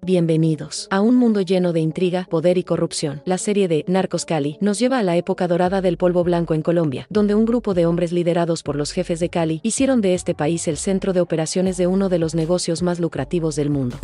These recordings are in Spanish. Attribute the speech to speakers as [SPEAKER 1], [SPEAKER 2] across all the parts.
[SPEAKER 1] Bienvenidos a un mundo lleno de intriga, poder y corrupción. La serie de Narcos Cali nos lleva a la época dorada del polvo blanco en Colombia, donde un grupo de hombres liderados por los jefes de Cali hicieron de este país el centro de operaciones de uno de los negocios más lucrativos del mundo.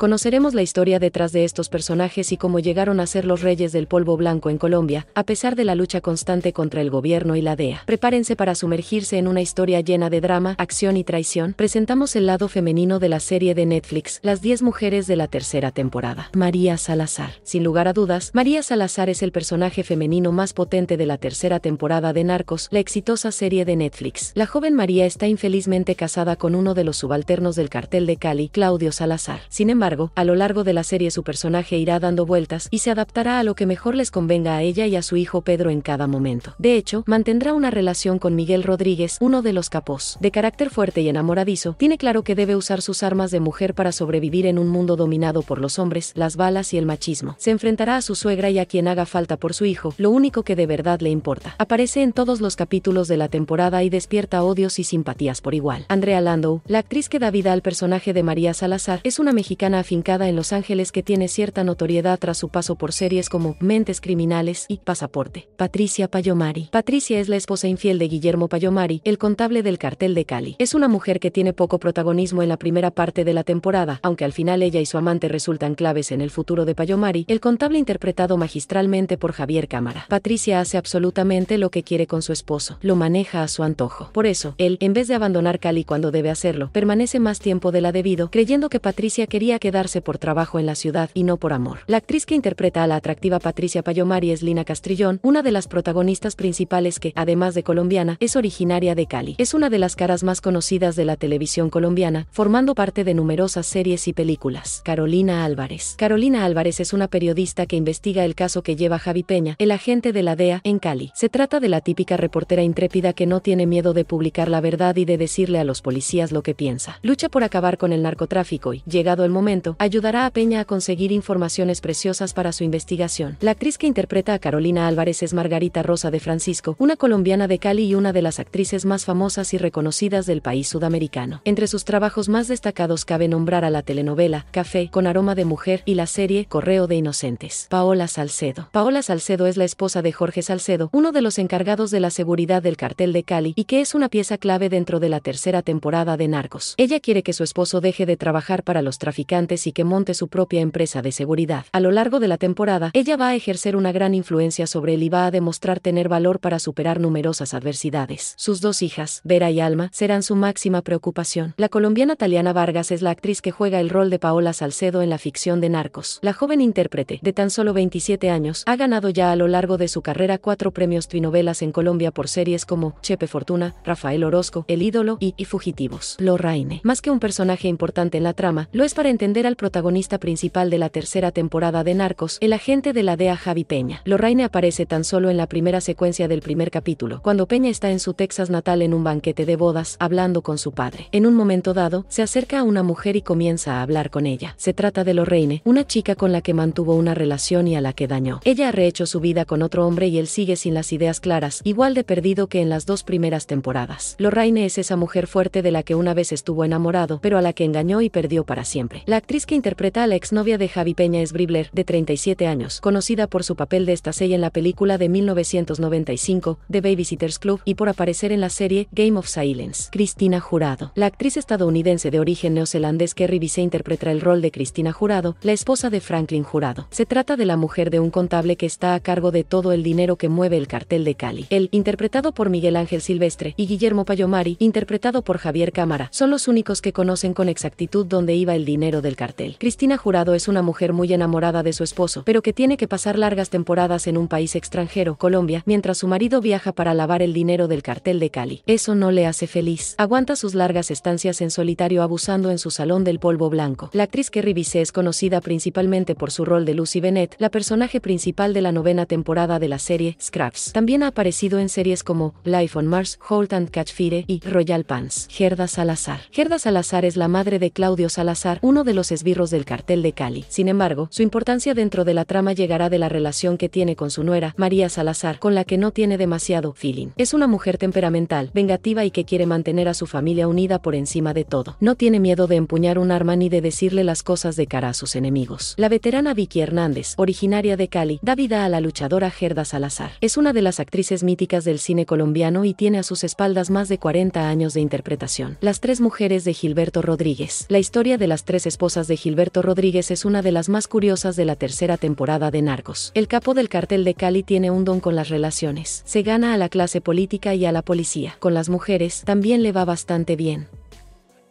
[SPEAKER 1] Conoceremos la historia detrás de estos personajes y cómo llegaron a ser los reyes del polvo blanco en Colombia, a pesar de la lucha constante contra el gobierno y la DEA. Prepárense para sumergirse en una historia llena de drama, acción y traición. Presentamos el lado femenino de la serie de Netflix, Las 10 mujeres de la tercera temporada. María Salazar. Sin lugar a dudas, María Salazar es el personaje femenino más potente de la tercera temporada de Narcos, la exitosa serie de Netflix. La joven María está infelizmente casada con uno de los subalternos del cartel de Cali, Claudio Salazar. Sin embargo, a lo largo de la serie su personaje irá dando vueltas y se adaptará a lo que mejor les convenga a ella y a su hijo Pedro en cada momento. De hecho, mantendrá una relación con Miguel Rodríguez, uno de los capos. De carácter fuerte y enamoradizo, tiene claro que debe usar sus armas de mujer para sobrevivir en un mundo dominado por los hombres, las balas y el machismo. Se enfrentará a su suegra y a quien haga falta por su hijo, lo único que de verdad le importa. Aparece en todos los capítulos de la temporada y despierta odios y simpatías por igual. Andrea Landau, la actriz que da vida al personaje de María Salazar, es una mexicana afincada en Los Ángeles que tiene cierta notoriedad tras su paso por series como Mentes Criminales y Pasaporte. Patricia Payomari. Patricia es la esposa infiel de Guillermo Payomari, el contable del cartel de Cali. Es una mujer que tiene poco protagonismo en la primera parte de la temporada, aunque al final ella y su amante resultan claves en el futuro de Payomari, el contable interpretado magistralmente por Javier Cámara. Patricia hace absolutamente lo que quiere con su esposo, lo maneja a su antojo. Por eso, él, en vez de abandonar Cali cuando debe hacerlo, permanece más tiempo de la debido, creyendo que Patricia quería que darse por trabajo en la ciudad y no por amor. La actriz que interpreta a la atractiva Patricia Payomari es Lina Castrillón, una de las protagonistas principales que, además de colombiana, es originaria de Cali. Es una de las caras más conocidas de la televisión colombiana, formando parte de numerosas series y películas. Carolina Álvarez. Carolina Álvarez es una periodista que investiga el caso que lleva Javi Peña, el agente de la DEA, en Cali. Se trata de la típica reportera intrépida que no tiene miedo de publicar la verdad y de decirle a los policías lo que piensa. Lucha por acabar con el narcotráfico y, llegado el momento, ayudará a Peña a conseguir informaciones preciosas para su investigación. La actriz que interpreta a Carolina Álvarez es Margarita Rosa de Francisco, una colombiana de Cali y una de las actrices más famosas y reconocidas del país sudamericano. Entre sus trabajos más destacados cabe nombrar a la telenovela Café con aroma de mujer y la serie Correo de Inocentes. Paola Salcedo. Paola Salcedo es la esposa de Jorge Salcedo, uno de los encargados de la seguridad del cartel de Cali y que es una pieza clave dentro de la tercera temporada de Narcos. Ella quiere que su esposo deje de trabajar para los traficantes y que monte su propia empresa de seguridad. A lo largo de la temporada, ella va a ejercer una gran influencia sobre él y va a demostrar tener valor para superar numerosas adversidades. Sus dos hijas, Vera y Alma, serán su máxima preocupación. La colombiana Taliana Vargas es la actriz que juega el rol de Paola Salcedo en la ficción de Narcos. La joven intérprete, de tan solo 27 años, ha ganado ya a lo largo de su carrera cuatro premios trinovelas en Colombia por series como Chepe Fortuna, Rafael Orozco, El ídolo y, y Fugitivos. Lo reine. Más que un personaje importante en la trama, lo es para entender al protagonista principal de la tercera temporada de Narcos, el agente de la DEA Javi Peña. Lorraine aparece tan solo en la primera secuencia del primer capítulo, cuando Peña está en su Texas natal en un banquete de bodas, hablando con su padre. En un momento dado, se acerca a una mujer y comienza a hablar con ella. Se trata de Lorraine, una chica con la que mantuvo una relación y a la que dañó. Ella ha rehecho su vida con otro hombre y él sigue sin las ideas claras, igual de perdido que en las dos primeras temporadas. Lorraine es esa mujer fuerte de la que una vez estuvo enamorado, pero a la que engañó y perdió para siempre. La actriz que interpreta a la exnovia de Javi Peña es Bribler, de 37 años, conocida por su papel de esta serie en la película de 1995, The Babysitter's Club, y por aparecer en la serie Game of Silence. Cristina Jurado. La actriz estadounidense de origen neozelandés Kerry Vise interpreta el rol de Cristina Jurado, la esposa de Franklin Jurado. Se trata de la mujer de un contable que está a cargo de todo el dinero que mueve el cartel de Cali. El, interpretado por Miguel Ángel Silvestre, y Guillermo Payomari, interpretado por Javier Cámara, son los únicos que conocen con exactitud dónde iba el dinero de cartel. Cristina Jurado es una mujer muy enamorada de su esposo, pero que tiene que pasar largas temporadas en un país extranjero, Colombia, mientras su marido viaja para lavar el dinero del cartel de Cali. Eso no le hace feliz. Aguanta sus largas estancias en solitario abusando en su salón del polvo blanco. La actriz Kerry revise es conocida principalmente por su rol de Lucy Bennett, la personaje principal de la novena temporada de la serie Scraps. También ha aparecido en series como Life on Mars, Holt and Catch Fire y Royal Pants. Gerda Salazar. Gerda Salazar es la madre de Claudio Salazar, uno de los los esbirros del cartel de Cali. Sin embargo, su importancia dentro de la trama llegará de la relación que tiene con su nuera, María Salazar, con la que no tiene demasiado feeling. Es una mujer temperamental, vengativa y que quiere mantener a su familia unida por encima de todo. No tiene miedo de empuñar un arma ni de decirle las cosas de cara a sus enemigos. La veterana Vicky Hernández, originaria de Cali, da vida a la luchadora Gerda Salazar. Es una de las actrices míticas del cine colombiano y tiene a sus espaldas más de 40 años de interpretación. Las tres mujeres de Gilberto Rodríguez. La historia de las tres esposas de Gilberto Rodríguez es una de las más curiosas de la tercera temporada de Narcos. El capo del cartel de Cali tiene un don con las relaciones. Se gana a la clase política y a la policía. Con las mujeres también le va bastante bien.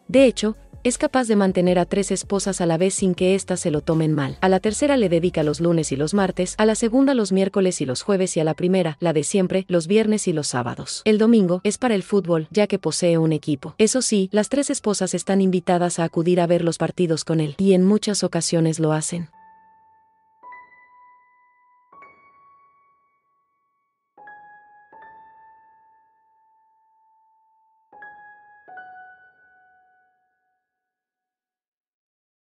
[SPEAKER 1] De hecho, es capaz de mantener a tres esposas a la vez sin que éstas se lo tomen mal. A la tercera le dedica los lunes y los martes, a la segunda los miércoles y los jueves y a la primera, la de siempre, los viernes y los sábados. El domingo es para el fútbol, ya que posee un equipo. Eso sí, las tres esposas están invitadas a acudir a ver los partidos con él, y en muchas ocasiones lo hacen.